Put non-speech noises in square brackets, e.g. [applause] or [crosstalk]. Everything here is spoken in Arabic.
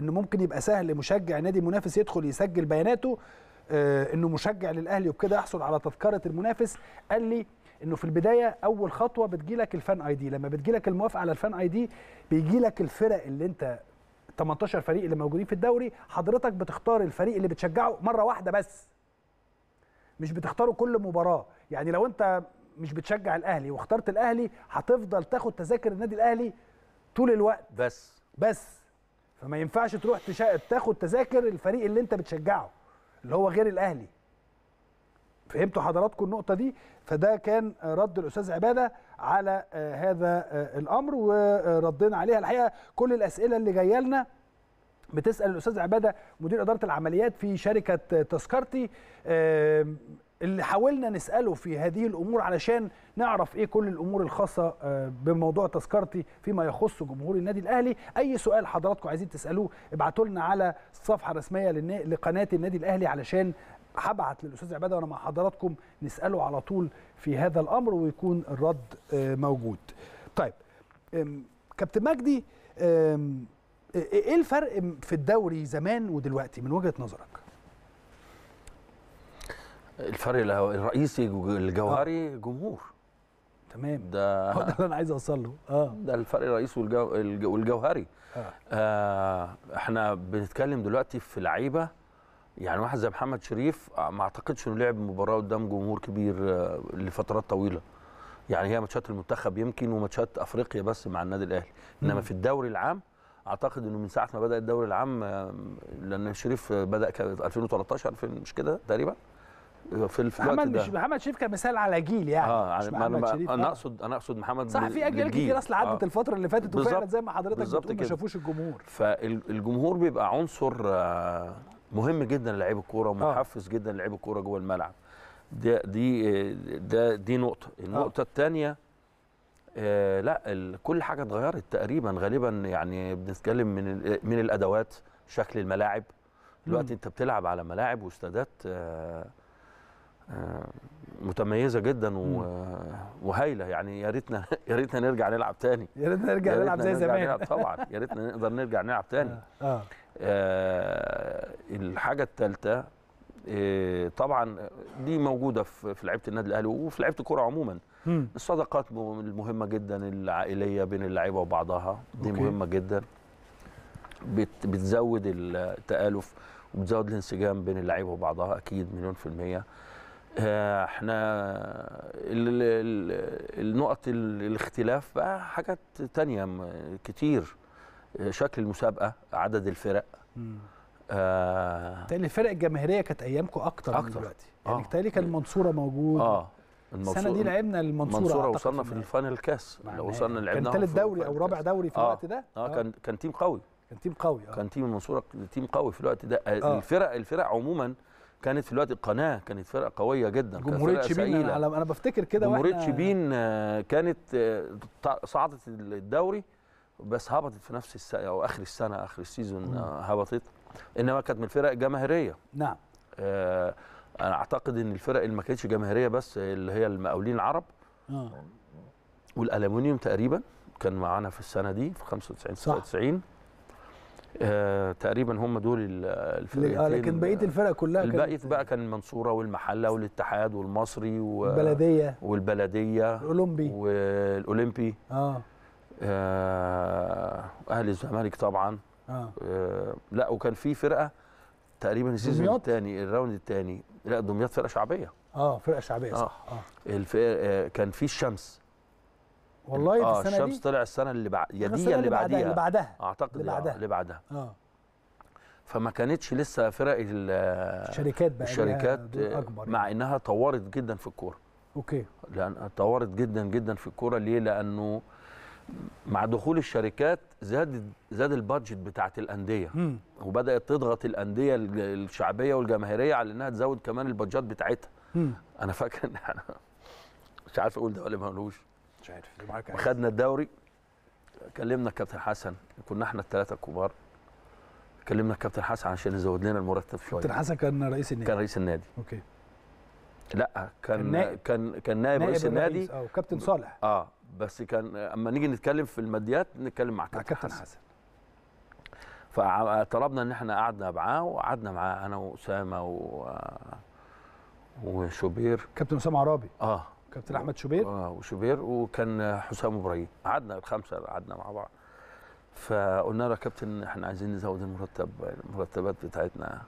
انه ممكن يبقى سهل لمشجع نادي منافس يدخل يسجل بياناته آه، انه مشجع للاهلي وبكده احصل على تذكره المنافس قال لي انه في البدايه اول خطوه بتجيلك الفان اي دي لما بتجيلك الموافقه على الفان اي دي بيجيلك الفرق اللي انت 18 فريق اللي موجودين في الدوري حضرتك بتختار الفريق اللي بتشجعه مره واحده بس مش بتختاره كل مباراه يعني لو انت مش بتشجع الاهلي واخترت الاهلي هتفضل تاخد تذاكر النادي الاهلي طول الوقت بس بس فما ينفعش تروح تشا... تاخد تذاكر الفريق اللي انت بتشجعه اللي هو غير الاهلي فهمتوا حضراتكم النقطه دي فده كان رد الاستاذ عباده على آه، هذا آه، الامر وردينا عليها الحقيقه كل الاسئله اللي جايه لنا بتسال الاستاذ عباده مدير اداره العمليات في شركه تذكرتي اللي حاولنا نساله في هذه الامور علشان نعرف ايه كل الامور الخاصه آه، بموضوع تذكرتي فيما يخص جمهور النادي الاهلي اي سؤال حضراتكم عايزين تسالوه ابعتوا لنا على الصفحه الرسميه لقناه النادي الاهلي علشان هبعت للاستاذ عباده وانا مع حضراتكم نساله على طول في هذا الامر ويكون الرد آه، موجود طيب كابتن مجدي ايه الفرق في الدوري زمان ودلوقتي من وجهه نظرك الفرق الرئيسي الجوهري آه. جمهور تمام ده [laughs] هو ده اللي انا عايز اوصل له اه ده الفرق الرئيسي والجو... والجوهري آه. آه احنا بنتكلم دلوقتي في لعيبه يعني واحد زي محمد شريف آه، ما اعتقدش انه لعب مباراه قدام جمهور كبير آه لفترات طويله يعني هي ماتشات المنتخب يمكن وماتشات افريقيا بس مع النادي الاهلي انما في الدوري العام اعتقد انه من ساعه ما بدا الدوري العام آه، لان شريف بدا 2013 2000 مش كده تقريبا في الوقت محمد ده مش محمد شريف كمثال على جيل يعني اه يعني محمد أنا شريف انا آه. اقصد انا اقصد محمد صح في اجيال كتير اصل عدت آه الفتره اللي فاتت وفعلا زي ما حضرتك بتقول ما شافوش الجمهور فالجمهور بيبقى عنصر آه، مهم جدا للعيب الكوره ومحفز آه. جدا للعيب الكوره جوه الملعب دي دي ده دي نقطه آه. النقطه آه. الثانيه آه لا كل حاجه اتغيرت تقريبا غالبا يعني بنتكلم من من الادوات شكل الملاعب دلوقتي انت بتلعب على ملاعب واستادات آه متميزه جدا وهايله يعني يا ريتنا [laughs] يا ريتنا نرجع نلعب تاني يا ريتنا نرجع نلعب زي زمان طبعا [laughs] يا ريتنا نقدر نرجع نلعب تاني آه. آه, آه، الحاجه الثالثه آه طبعا دي موجوده في في لعيبه النادي الاهلي وفي لعيبه الكوره عموما مم. الصداقات المهمه جدا العائليه بين اللعيبه وبعضها دي أوكي. مهمه جدا بت بتزود التالف وبتزود الانسجام بين اللعيبه وبعضها اكيد مليون في الميه احنا النقط الاختلاف بقى حاجات تانية كتير شكل المسابقه عدد الفرق آه الفرق الجماهيريه كانت ايامكم اكتر, أكتر. من دلوقتي آه. يعني آه. كان المنصوره موجود اه السنه دي لعبنا المنصوره المنصوره وصلنا في الفاينل كاس لو وصلنا لعبنا كان ثالث دوري او رابع دوري في آه. الوقت ده آه. آه. كان كان تيم قوي كان تيم قوي آه. كان تيم المنصوره تيم قوي في الوقت ده آه. الفرق الفرق عموما كانت في الوقت القناه كانت فرقه قويه جدا جمهوريه شبين أنا, انا بفتكر كده جمهوريه شبين آه، كانت آه، صعدت الدوري بس هبطت في نفس السنه او اخر السنه اخر السيزون آه، هبطت انما كانت من الفرق الجماهيريه نعم آه انا اعتقد ان الفرق اللي ما كانتش جماهيريه بس اللي هي المقاولين العرب آه. والالومنيوم تقريبا كان معانا في السنه دي في 95 99 آه تقريبا هم دول الفرقتين آه، لكن بقيه الفرق كلها البقيه بقى كان المنصوره والمحله والاتحاد والمصري والبلديه والبلديه الاولمبي والاولمبي اه, آه اهلي الزمالك طبعا آه. آه لا وكان في فرقه تقريبا السيزون الثاني الراوند الثاني لا دمياط فرقه شعبيه اه فرقه شعبيه صح اه, آه. الفرق آه كان في الشمس والله آه السنه الشمس دي طلع السنه اللي بعد يا دي اللي بعديها اللي بعدها آه، اعتقد اللي بعدها اللي بعدها اه فما كانتش لسه فرق الشركات بقى الشركات مع يعني. انها طورت جدا في الكوره اوكي لان طورت جدا جدا في الكوره ليه لانه مع دخول الشركات زاد زاد البادجت بتاعت الانديه مم. وبدات تضغط الانديه الشعبيه والجماهيريه على انها تزود كمان البادجت بتاعتها مم. انا فاكر ان انا مش عارف اقول ده ولا ما اقولوش مش عارف خدنا الدوري كلمنا الكابتن حسن كنا احنا الثلاثه الكبار كلمنا الكابتن حسن عشان يزود لنا المرتب شويه الكابتن حسن كان رئيس النادي كان رئيس النادي اوكي لا كان كان كان نائب, رئيس النادي اه كابتن صالح اه بس كان اما نيجي نتكلم في الماديات نتكلم مع كابتن حسن, حسن. فطلبنا ان احنا قعدنا معاه وقعدنا معاه انا واسامه و آه، وشوبير كابتن اسامه عرابي اه كابتن احمد شوبير اه وشوبير وكان حسام ابراهيم قعدنا الخمسه قعدنا مع بعض فقلنا له يا كابتن احنا عايزين نزود المرتب المرتبات بتاعتنا